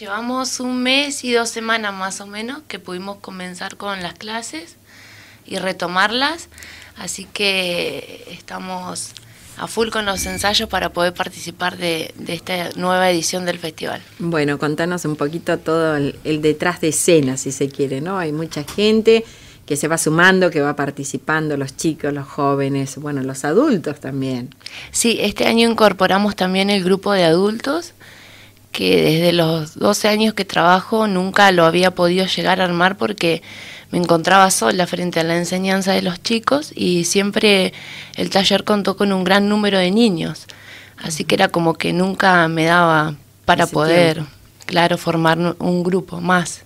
llevamos un mes y dos semanas más o menos que pudimos comenzar con las clases y retomarlas, así que estamos a full con los ensayos para poder participar de, esta nueva edición del festival. Bueno, contanos un poquito todo el, el, detrás de escena, si se quiere, ¿no? Hay mucha gente que se va sumando, que va participando, los chicos, los jóvenes, bueno, los adultos también. Sí, este año incorporamos también el grupo de adultos que desde los 12 años que trabajo nunca lo había podido llegar a armar porque me encontraba sola frente a la enseñanza de los chicos y siempre el taller contó con un gran número de niños. Así que era como que nunca me daba para poder, claro, formar un grupo más.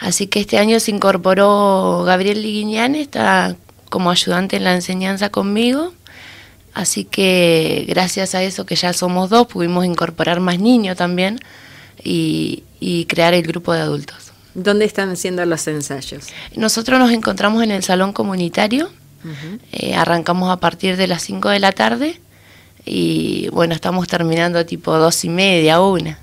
Así que este año se incorporó Gabriel Liguiñán, está como ayudante en la enseñanza conmigo Así que gracias a eso que ya somos dos, pudimos incorporar más niños también y, crear el grupo de adultos. ¿Dónde están haciendo los ensayos? Nosotros nos encontramos en el salón comunitario, eh, arrancamos a partir de las 5 de la tarde y bueno, estamos terminando tipo dos y media, una.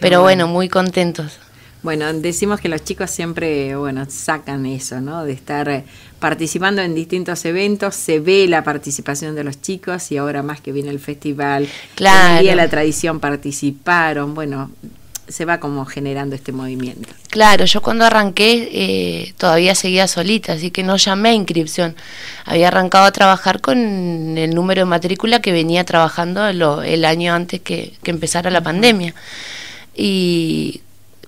Pero bueno, muy contentos. Bueno, decimos que los chicos siempre, bueno, sacan eso, ¿no? De estar eh, participando en distintos eventos, se ve la participación de los chicos y ahora más que viene el festival, claro. la tradición participaron, bueno, se va como generando este movimiento. Claro, yo cuando arranqué eh, todavía seguía solita, así que no llamé a inscripción. Había arrancado a trabajar con el número de matrícula que venía trabajando el año antes que, que empezara la pandemia. Y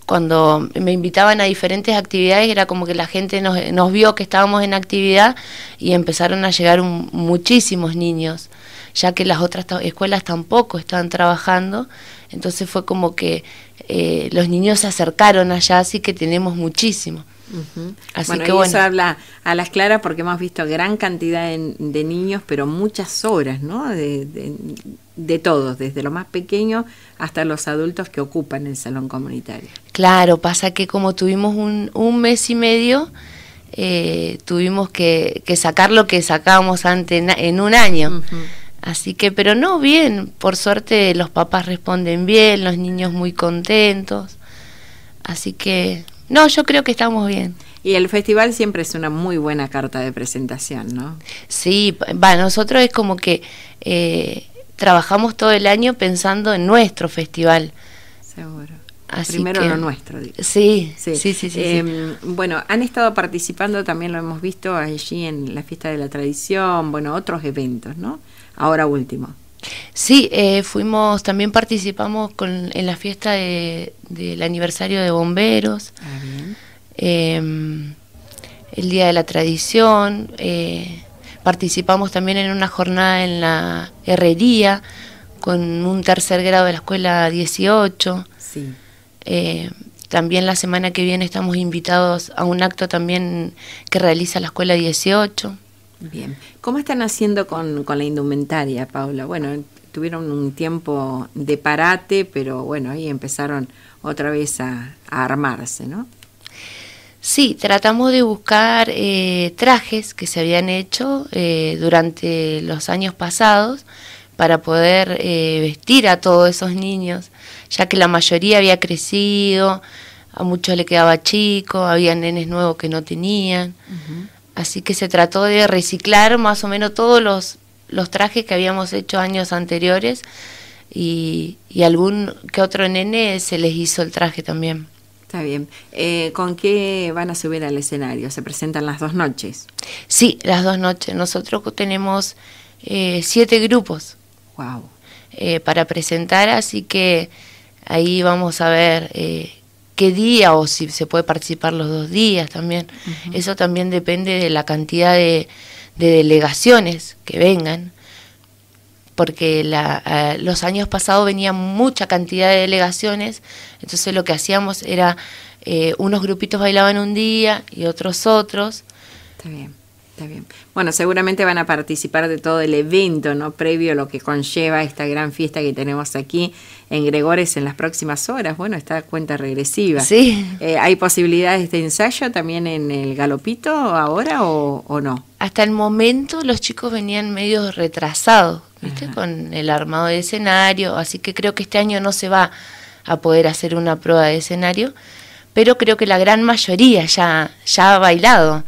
cuando me invitaban a diferentes actividades, era como que la gente nos, vio que estábamos en actividad y empezaron a llegar muchísimos niños, ya que las otras escuelas tampoco estaban trabajando, entonces fue como que eh, los niños se acercaron allá, así que tenemos muchísimos. Así que eso habla a las claras porque hemos visto gran cantidad de, niños, pero muchas horas, ¿no? De, todos, desde lo más pequeño hasta los adultos que ocupan el salón comunitario. Claro, pasa que como tuvimos un, mes y medio, eh, tuvimos que, sacar lo que sacábamos antes en, un año. Así que, pero no, bien, por suerte los papás responden bien, los niños muy contentos. Así que no, yo creo que estamos bien. Y el festival siempre es una muy buena carta de presentación, ¿no? Sí, va, nosotros es como que eh, trabajamos todo el año pensando en nuestro festival. Seguro. Primero lo nuestro. Digo. Sí, sí, sí. sí, em, Bueno, han estado participando, también lo hemos visto allí en la Fiesta de la Tradición, bueno, otros eventos, ¿no? Ahora último. Sí, eh, fuimos, también participamos en la fiesta del aniversario de bomberos, ah, em, el Día de la Tradición, eh, participamos también en una jornada en la herrería con un tercer grado de la escuela 18. Eh, también la semana que viene estamos invitados a un acto también que realiza la escuela 18. Bien. ¿Cómo están haciendo con, la indumentaria, Paula? Bueno, tuvieron un tiempo de parate, pero bueno, ahí empezaron otra vez a, armarse, ¿no? Sí, tratamos de buscar eh, trajes que se habían hecho eh, durante los años pasados para poder eh, vestir a todos esos niños, ya que la mayoría había crecido, a muchos le quedaba chico, había nenes nuevos que no tenían. Así que se trató de reciclar más o menos todos los, los trajes que habíamos hecho años anteriores y, algún que otro nene se les hizo el traje también. Está bien. Eh, ¿Con qué van a subir al escenario? ¿Se presentan las dos noches? Sí, las dos noches. Nosotros tenemos eh, siete grupos. Wow. Eh, para presentar, así que ahí vamos a ver qué día o si se puede participar los dos días también. Eso también depende de la cantidad de, delegaciones que vengan, porque los años pasados venía mucha cantidad de delegaciones, entonces lo que hacíamos era eh, unos grupitos bailaban un día y otros otros. Está bien. Está bien. Bueno, seguramente van a participar de todo el evento, ¿no? Previo a lo que conlleva esta gran fiesta que tenemos aquí en Gregores en las próximas horas. Bueno, está cuenta regresiva. Sí. Eh, ¿Hay posibilidades de ensayo también en el galopito ahora o, no? Hasta el momento los chicos venían medio retrasados, ¿viste? Con el armado de escenario, así que creo que este año no se va a poder hacer una prueba de escenario, pero creo que la gran mayoría ya, ya ha bailado.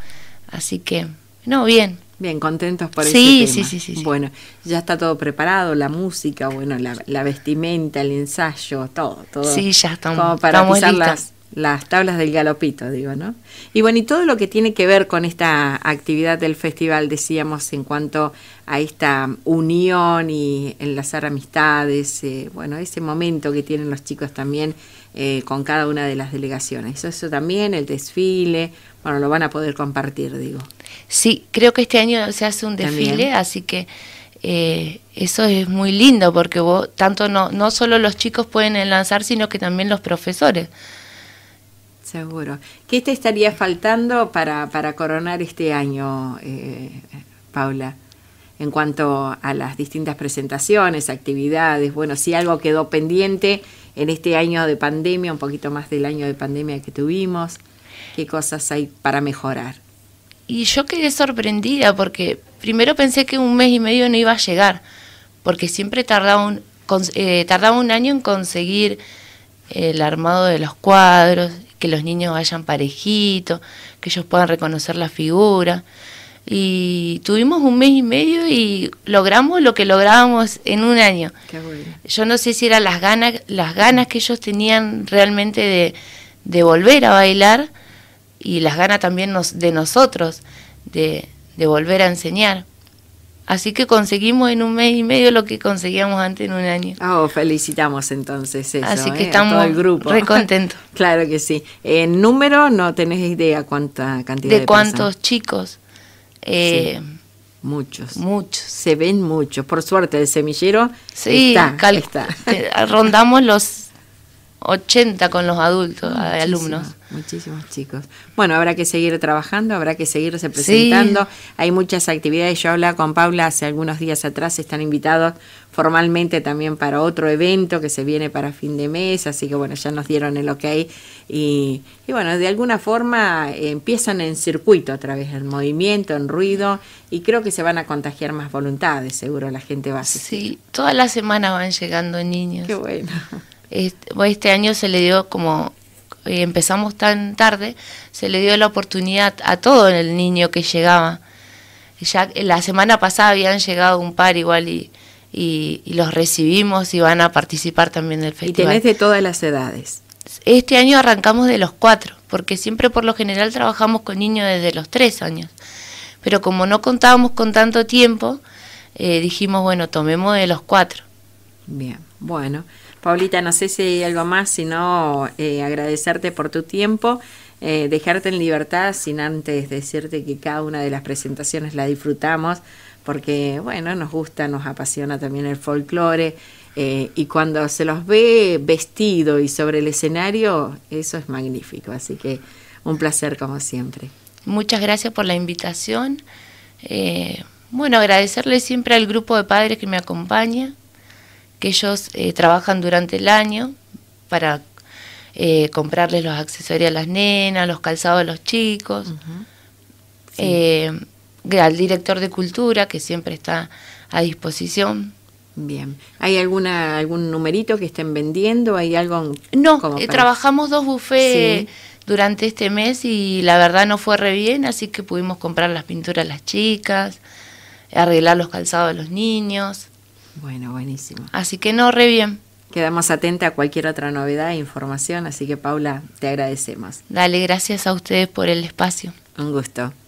Así que no, bien. Bien, contentos por sí, Sí, sí, sí, Bueno, ya está todo preparado, la música, bueno, la, vestimenta, el ensayo, todo, todo. Sí, ya estamos. Como para las, las tablas del galopito, digo, ¿no? Y bueno, y todo lo que tiene que ver con esta actividad del festival, decíamos, en cuanto a esta unión y enlazar amistades, eh, bueno, ese momento que tienen los chicos también eh, con cada una de las delegaciones. Eso, eso también, el desfile, bueno, lo van a poder compartir, digo. Sí, creo que este año se hace un desfile, así que eh, eso es muy lindo porque tanto no, no solo los chicos pueden lanzar, sino que también los profesores. Seguro. ¿Qué te estaría faltando para, coronar este año, eh, Paula? En cuanto a las distintas presentaciones, actividades, bueno, si algo quedó pendiente en este año de pandemia, un poquito más del año de pandemia que tuvimos, ¿qué cosas hay para mejorar? Y yo quedé sorprendida porque primero pensé que un mes y medio no iba a llegar, porque siempre tardaba un, eh, un año en conseguir el armado de los cuadros, que los niños vayan parejitos, que ellos puedan reconocer la figura. Y tuvimos un mes y medio y logramos lo que lográbamos en un año. Yo no sé si eran las ganas, las ganas que ellos tenían realmente de volver a bailar y las ganas también nos, de nosotros de, volver a enseñar. Así que conseguimos en un mes y medio lo que conseguíamos antes en un año. Oh, felicitamos entonces eso. Así que eh, estamos muy contentos. claro que sí. En número no tenés idea cuánta cantidad de, cuántos chicos. Eh, muchos. Muchos. Se ven muchos. Por suerte, el semillero sí, está, está. Rondamos los 80 con los adultos, ah, eh, alumnos. Muchísimos chicos. Bueno, habrá que seguir trabajando, habrá que seguirse presentando. Hay muchas actividades. Yo hablaba con Paula hace algunos días atrás, están invitados formalmente también para otro evento que se viene para fin de mes, así que bueno, ya nos dieron el ok. Y, y bueno, de alguna forma eh, empiezan en circuito a través del movimiento, en ruido, y creo que se van a contagiar más voluntades, seguro la gente va a Sí, todas la semanas van llegando niños. Qué bueno. Este año se le dio como eh, empezamos tan tarde, se le dio la oportunidad a todo el niño que llegaba. Ya eh, la semana pasada habían llegado un par igual y, y, los recibimos y van a participar también del festival. Y tenés de todas las edades. Este año arrancamos de los cuatro, porque siempre por lo general trabajamos con niños desde los tres años. Pero como no contábamos con tanto tiempo, eh, dijimos, bueno, tomemos de los cuatro. Bien, bueno. Paulita, no sé si hay algo más, sino eh, agradecerte por tu tiempo, eh, dejarte en libertad, sin antes decirte que cada una de las presentaciones la disfrutamos, porque, bueno, nos gusta, nos apasiona también el folclore, eh, y cuando se los ve vestido y sobre el escenario, eso es magnífico, así que un placer como siempre. Muchas gracias por la invitación. bueno, agradecerle siempre al grupo de padres que me acompaña, que ellos eh, trabajan durante el año para eh, comprarles los accesorios a las nenas, los calzados a los chicos. Eh, al director de cultura, que siempre está a disposición. Bien. ¿Hay alguna algún numerito que estén vendiendo? ¿Hay algo? no, trabajamos dos bufés durante este mes y la verdad no fue re bien, así que pudimos comprar las pinturas a las chicas, arreglar los calzados a los niños. Bueno, buenísimo. Así que no, re bien. Quedamos atentos a cualquier otra novedad e información, así que Paula, te agradecemos. Dale, gracias a ustedes por el espacio. Un gusto.